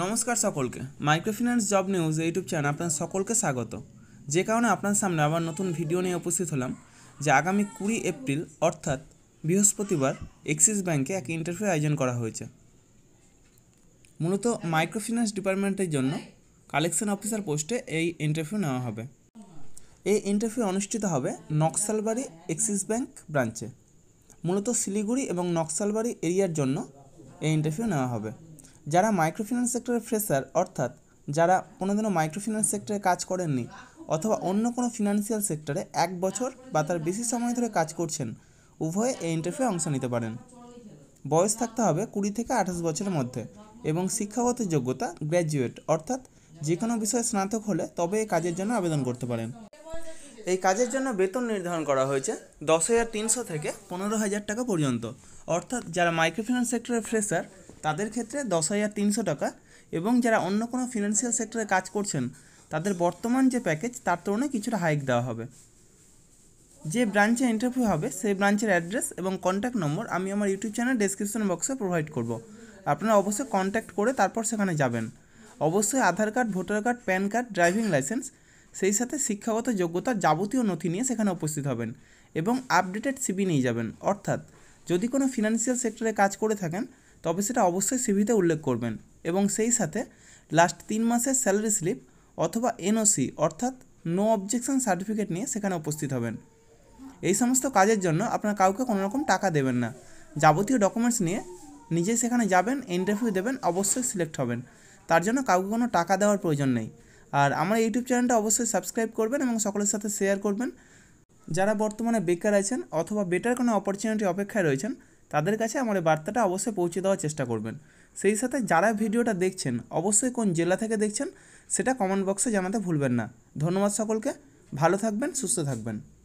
নমস্কার সকলকে microfinance job news YouTube channel আপনার সকলকে স্বাগত যে কারণে আপনার সামনে আবার নতুন ভিডিও নিয়ে উপস্থিত হলাম যে আগামী কুড়ি এপ্রিল অর্থাৎ বৃহস্পতিবার এক্সিস ব্যাংকে এক ইন্টারভিউ আয়োজন করা হয়েছে মূলত মাইক্রোফিন্যান্স ডিপার্টমেন্টের জন্য কালেকশন অফিসার পোস্টে এই ইন্টারভিউ নেওয়া হবে এই ইন্টারভিউ অনুষ্ঠিত হবে নকশালবাড়ি এক্সিস ব্যাংক ব্রাঞ্চে মূলত শিলিগুড়ি এবং নকশালবাড়ি এরিয়ার জন্য এই ইন্টারভিউ নেওয়া হবে যারা মাইক্রোফিন্যান্স সেক্টরের ফ্রেশার অর্থাৎ যারা কোনোদিনও মাইক্রোফিন্যান্স সেক্টরে কাজ করেননি অথবা অন্য কোনো ফিনান্সিয়াল সেক্টরে এক বছর বা তার বেশি সময় ধরে কাজ করছেন উভয়ে এই ইন্টারভিউ অংশ নিতে পারেন বয়স থাকতে হবে কুড়ি থেকে আঠাশ বছরের মধ্যে এবং শিক্ষাগত যোগ্যতা গ্র্যাজুয়েট অর্থাৎ যে কোনো বিষয়ে স্নাতক হলে তবে এই কাজের জন্য আবেদন করতে পারেন এই কাজের জন্য বেতন নির্ধারণ করা হয়েছে দশ হাজার তিনশো থেকে পনেরো হাজার টাকা পর্যন্ত অর্থাৎ যারা মাইক্রোফিন্যান্স সেক্টরের ফ্রেশার তাদের ক্ষেত্রে দশ হাজার তিনশো টাকা এবং যারা অন্য কোনো ফিনান্সিয়াল সেক্টরে কাজ করছেন তাদের বর্তমান যে প্যাকেজ তার তুলনায় কিছুটা হাইক দেওয়া হবে যে ব্রাঞ্চে ইন্টারভিউ হবে সেই ব্রাঞ্চের অ্যাড্রেস এবং কন্ট্যাক্ট নম্বর আমি আমার ইউটিউব চ্যানেল ডিসক্রিপশন বক্সে প্রোভাইড করব আপনারা অবশ্যই কন্ট্যাক্ট করে তারপর সেখানে যাবেন অবশ্যই Aadhaar card voter card PAN card driving licence সেই সাথে শিক্ষাগত যোগ্যতার যাবতীয় নথি নিয়ে সেখানে উপস্থিত হবেন এবং আপডেটেড সিবি নিয়ে যাবেন অর্থাৎ যদি কোনো ফিনান্সিয়াল সেক্টরে কাজ করে থাকেন তবে সেটা অবশ্যই সিভিতে উল্লেখ করবেন এবং সেই সাথে লাস্ট তিন মাসের স্যালারি স্লিপ অথবা এনওসি অর্থাৎ নো অবজেকশন সার্টিফিকেট নিয়ে সেখানে উপস্থিত হবেন এই সমস্ত কাজের জন্য আপনার কাউকে কোনো রকম টাকা দেবেন না যাবতীয় ডকুমেন্টস নিয়ে নিজে সেখানে যাবেন ইন্টারভিউ দেবেন অবশ্যই সিলেক্ট হবেন তার জন্য কাউকে কোনো টাকা দেওয়ার প্রয়োজন নেই আর আমার ইউটিউব চ্যানেলটা অবশ্যই সাবস্ক্রাইব করবেন এবং সকলের সাথে শেয়ার করবেন যারা বর্তমানে বেকার আছেন অথবা বেটার কোনো অপরচুনিটি অপেক্ষায় রয়েছেন তাদের কাছে আমার বার্তাটা অবশ্যই পৌঁছে দেওয়ার চেষ্টা করবেন সেই সাথে যারা ভিডিওটা দেখছেন অবশ্যই কোন জেলা থেকে দেখছেন সেটা কমেন্ট বক্সে জানাতে ভুলবেন না ধন্যবাদ সকলকে ভালো থাকবেন সুস্থ থাকবেন